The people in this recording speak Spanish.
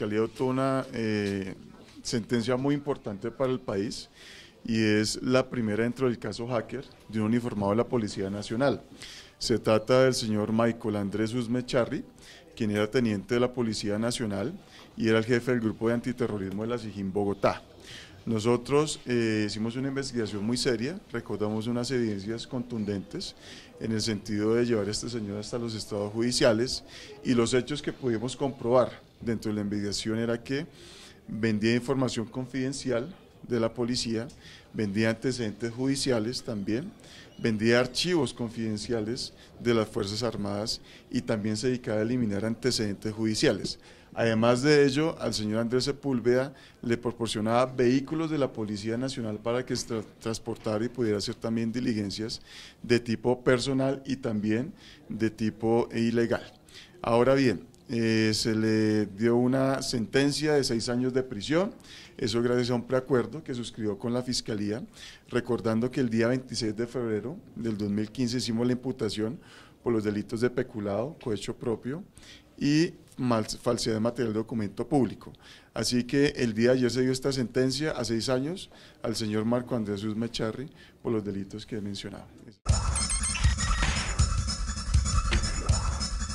Fiscalía toda una eh, sentencia muy importante para el país y es la primera dentro del caso hacker de un uniformado de la Policía Nacional. Se trata del señor Michael Andrés Usmecharri, quien era teniente de la Policía Nacional y era el jefe del grupo de antiterrorismo de la SIGIN Bogotá. Nosotros eh, hicimos una investigación muy seria, recordamos unas evidencias contundentes en el sentido de llevar a este señor hasta los estados judiciales y los hechos que pudimos comprobar dentro de la investigación era que vendía información confidencial de la policía, vendía antecedentes judiciales también, vendía archivos confidenciales de las Fuerzas Armadas y también se dedicaba a eliminar antecedentes judiciales. Además de ello, al señor Andrés Sepúlveda le proporcionaba vehículos de la Policía Nacional para que se transportara y pudiera hacer también diligencias de tipo personal y también de tipo ilegal. Ahora bien, eh, se le dio una sentencia de seis años de prisión, eso gracias a un preacuerdo que suscribió con la Fiscalía, recordando que el día 26 de febrero del 2015 hicimos la imputación por los delitos de peculado, cohecho propio y falsedad de material de documento público. Así que el día de ayer se dio esta sentencia a seis años al señor Marco Andrés Uzmecharri por los delitos que he mencionado.